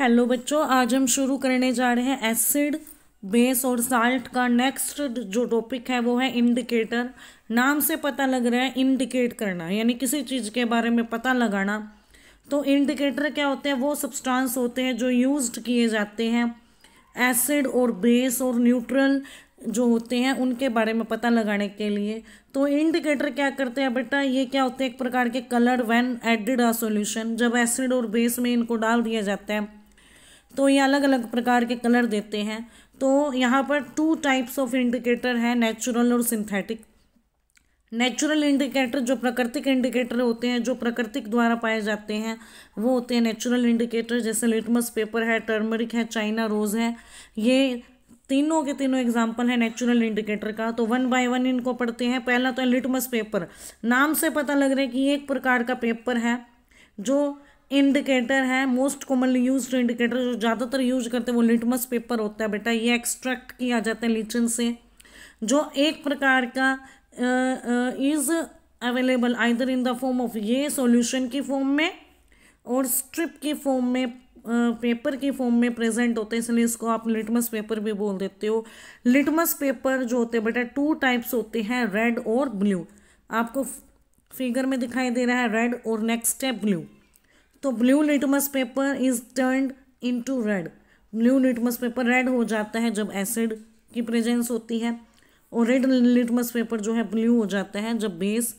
hello बच्चों आज हम शुरू करने जा रहे हैं एसिड बेस और साल्ट का नेक्स्ट जो टॉपिक है वो है इंडिकेटर नाम से पता लग रहा है इंडिकेट करना यानी किसी चीज़ के बारे में पता लगाना तो इंडिकेटर क्या होते हैं वो सब्सटेंस होते हैं जो यूज्ड किए जाते हैं एसिड और बेस और न्यूट्रल जो होते हैं उनके बारे में पता लगाने के लिए तो इंडिकेटर क्या करते हैं बेटा ये क्या होते हैं एक प्रकार के colour when added a solution जब एसिड और बेस में इनको डाल दिया जाता है तो ये अलग अलग प्रकार के कलर देते हैं तो यहाँ पर टू टाइप्स ऑफ इंडिकेटर हैं नेचुरल और सिंथेटिक नेचुरल इंडिकेटर जो प्राकृतिक इंडिकेटर होते हैं जो प्राकृतिक द्वारा पाए जाते हैं वो होते हैं नेचुरल इंडिकेटर जैसे लिटमस पेपर है टर्मरिक है चाइना रोज़ है ये तीनों के तीनों एग्जाम्पल हैं नेचुरल इंडिकेटर का तो वन बाय वन इनको पढ़ते हैं पहला तो है लिटमस पेपर नाम से पता लग रहा है कि एक प्रकार का पेपर है जो इंडिकेटर है मोस्ट कॉमनली यूज इंडिकेटर जो ज़्यादातर यूज करते हैं वो लिटमस पेपर होता है बेटा ये एक्सट्रैक्ट किया जाता है लीचन से जो एक प्रकार का is available either in the form of ये सॉल्यूशन की फॉर्म में और स्ट्रिप की फॉर्म में पेपर की फॉर्म में प्रेजेंट होते हैं इसलिए इसको आप लिटमस पेपर भी बोल देते हो लिटमस पेपर जो होते हैं बेटा टू टाइप्स होते हैं रेड और ब्लू आपको फिगर में दिखाई दे रहा है रेड और नेक्स्ट है ब्लू तो blue litmus paper is turn into red blue litmus paper red हो जाता है जब एसिड की प्रेजेंस होती है और रेड लिटमस पेपर जो है ब्लू हो जाता है जब बेस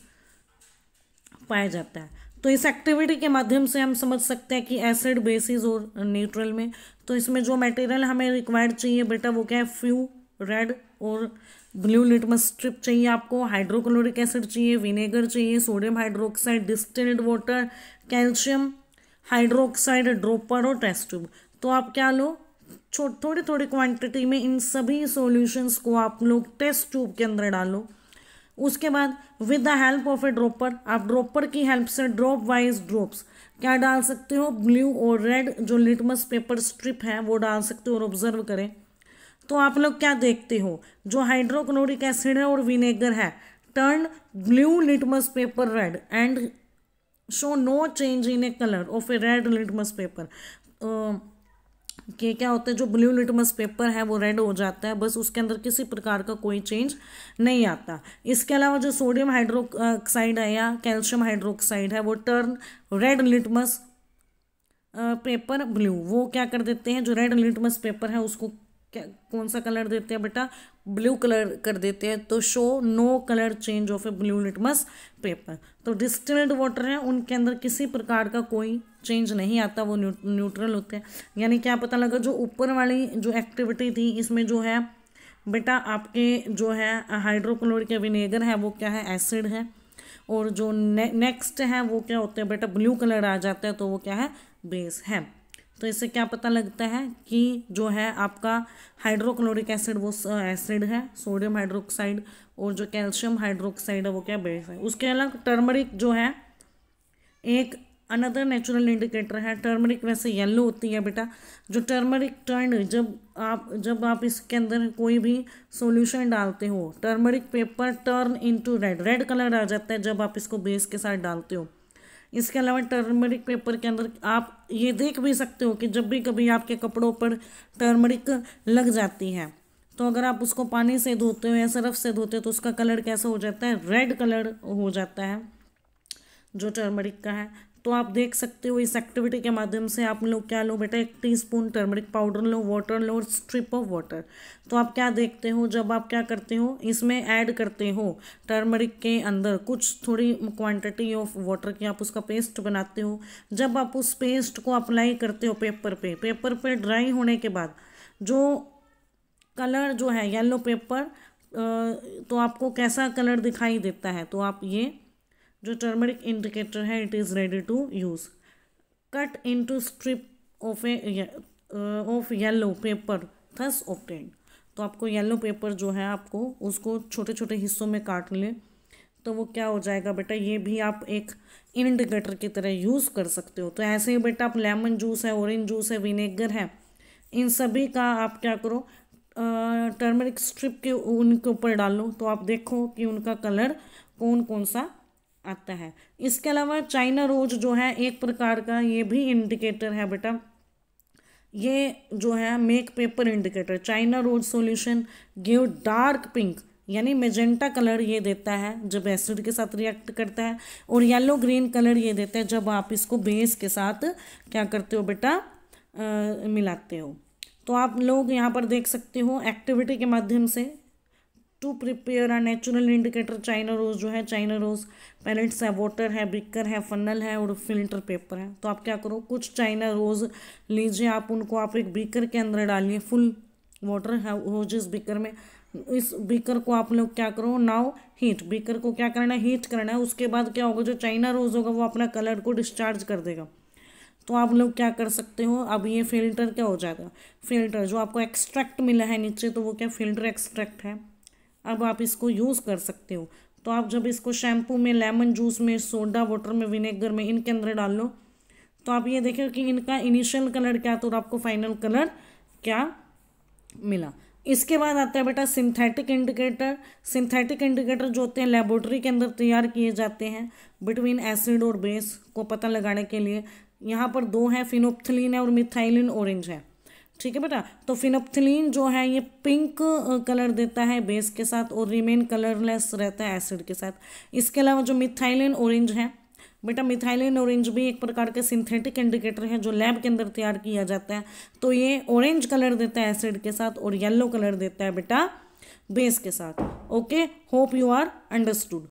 पाया जाता है तो इस एक्टिविटी के माध्यम से हम समझ सकते हैं कि एसिड बेसिस और न्यूट्रल में तो इसमें जो मटेरियल हमें रिक्वायर्ड चाहिए बेटा वो क्या है फ्यू रेड और ब्लू लिटमस स्ट्रिप चाहिए आपको हाइड्रोक्लोरिक एसिड चाहिए विनेगर चाहिए sodium hydroxide distilled water calcium hydroxide dropper और टेस्ट ट्यूब तो आप क्या लो थोड़ी थोड़ी क्वांटिटी में इन सभी सॉल्यूशंस को आप लोग टेस्ट ट्यूब के अंदर डालो उसके बाद with the help of a dropper आप ड्रॉपर की हेल्प से ड्रॉप वाइज ड्रॉप्स क्या डाल सकते हो ब्लू और रेड जो लिटमस पेपर स्ट्रिप है वो डाल सकते हो और ऑब्जर्व करें तो आप लोग क्या देखते हो जो हाइड्रोक्लोरिक एसिड है और विनेगर है turn blue litmus paper red and show no change in a colour of a red litmus paper के क्या होता है जो ब्लू लिटमस पेपर है वो रेड हो जाता है बस उसके अंदर किसी प्रकार का कोई चेंज नहीं आता इसके अलावा जो सोडियम हाइड्रोक्साइड है या कैल्शियम हाइड्रोक्साइड है वो turn red litmus paper blue वो क्या कर देते हैं जो रेड लिटमस पेपर है उसको क्या कौन सा कलर देते हैं बेटा ब्लू कलर कर देते हैं तो show no colour change of a blue litmus paper तो डिस्टिल्ड वाटर है उनके अंदर किसी प्रकार का कोई चेंज नहीं आता वो न्यू, न्यूट्रल होते हैं यानी क्या पता लगा जो ऊपर वाली जो एक्टिविटी थी इसमें जो है बेटा आपके जो है हाइड्रोक्लोरिक विनेगर है वो क्या है एसिड है और जो ने, नेक्स्ट है वो क्या होते हैं बेटा ब्लू कलर आ जाता है तो वो क्या है बेस है तो इससे क्या पता लगता है कि जो है आपका हाइड्रोक्लोरिक एसिड वो एसिड है सोडियम हाइड्रोक्साइड और जो कैल्शियम हाइड्रोक्साइड है वो क्या बेस है उसके अलग टर्मरिक जो है एक अनदर नेचुरल इंडिकेटर है टर्मरिक वैसे येलो होती है बेटा जो टर्मरिक टर्न जब आप जब आप इसके अंदर कोई भी सॉल्यूशन डालते हो turmeric paper turn into red red colour आ जाता है जब आप इसको बेस के साथ डालते हो इसके अलावा टर्मरिक पेपर के अंदर आप ये देख भी सकते हो कि जब भी कभी आपके कपड़ों पर टर्मरिक लग जाती है तो अगर आप उसको पानी से धोते हो या सरफ से धोते हो तो उसका कलर कैसा हो जाता है रेड कलर हो जाता है जो टर्मरिक का है तो आप देख सकते हो इस एक्टिविटी के माध्यम से आप लोग क्या लो बेटा एक टीस्पून टर्मरिक पाउडर लो वाटर लो और स्ट्रिप ऑफ वाटर तो आप क्या देखते हो जब आप क्या करते हो इसमें ऐड करते हो टर्मरिक के अंदर कुछ थोड़ी क्वांटिटी ऑफ वाटर की आप उसका पेस्ट बनाते हो जब आप उस पेस्ट को अप्लाई करते हो पेपर पे पेपर पे ड्राई होने के बाद जो कलर जो है येलो पेपर तो आपको कैसा कलर दिखाई देता है तो आप ये जो टर्मरिक इंडिकेटर है it is ready to use cut into strip of a of yellow paper thus obtain तो आपको येलो पेपर जो है आपको उसको छोटे छोटे हिस्सों में काट लें तो वो क्या हो जाएगा बेटा ये भी आप एक इंडिकेटर की तरह यूज़ कर सकते हो तो ऐसे ही बेटा आप लेमन जूस है ऑरेंज जूस है विनेगर है इन सभी का आप क्या करो टर्मरिक स्ट्रिप के उनके ऊपर डालो तो आप देखो कि उनका कलर कौन कौन सा आता है इसके अलावा चाइना रोज जो है एक प्रकार का ये भी इंडिकेटर है बेटा ये जो है make paper indicator China rose solution give dark pink यानी मेजेंटा कलर ये देता है जब एसिड के साथ रिएक्ट करता है और येलो ग्रीन कलर ये देता है जब आप इसको बेस के साथ क्या करते हो बेटा मिलाते हो तो आप लोग यहाँ पर देख सकते हो एक्टिविटी के माध्यम से to prepare a natural indicator China rose जो है चाइना रोज पैलेट्स है वाटर है ब्रिकर है फनल है और फिल्टर पेपर है तो आप क्या करो कुछ चाइना रोज लीजिए आप उनको आप एक बीकर के अंदर डालिए फुल वाटर है रोजेस बीकर में इस बीकर को आप लोग क्या करो नाव हीट बीकर को क्या करना है हीट करना है उसके बाद क्या होगा जो चाइना रोज होगा वो अपना कलर को डिस्चार्ज कर देगा तो आप लोग क्या कर सकते हो अब ये फिल्टर क्या हो जाएगा फिल्टर जो आपको एक्सट्रैक्ट मिला है नीचे तो वो क्या फिल्टर एक्सट्रैक्ट है अब आप इसको यूज़ कर सकते हो तो आप जब इसको शैम्पू में लेमन जूस में सोडा वाटर में विनेगर में इनके अंदर डाल लो तो आप ये देखें कि इनका इनिशियल कलर क्या तो आपको फाइनल कलर क्या मिला इसके बाद आता है बेटा सिंथेटिक इंडिकेटर सिंथेटिक इंडिकेटर जो होते हैं लेबोरेटरी के अंदर तैयार किए जाते हैं बिटवीन एसिड और बेस को पता लगाने के लिए यहाँ पर दो हैं फिनोप्थलिन है और मिथाइलिन ऑरेंज है ठीक है बेटा तो फिनोपथिलीन जो है ये पिंक कलर देता है बेस के साथ और रिमेन कलरलेस रहता है एसिड के साथ इसके अलावा जो मिथाइलिन ऑरेंज है बेटा मिथाइलिन ऑरेंज भी एक प्रकार के सिंथेटिक इंडिकेटर है जो लैब के अंदर तैयार किया जाता है तो ये ऑरेंज कलर देता है एसिड के साथ और येलो कलर देता है बेटा बेस के साथ okay hope you are understood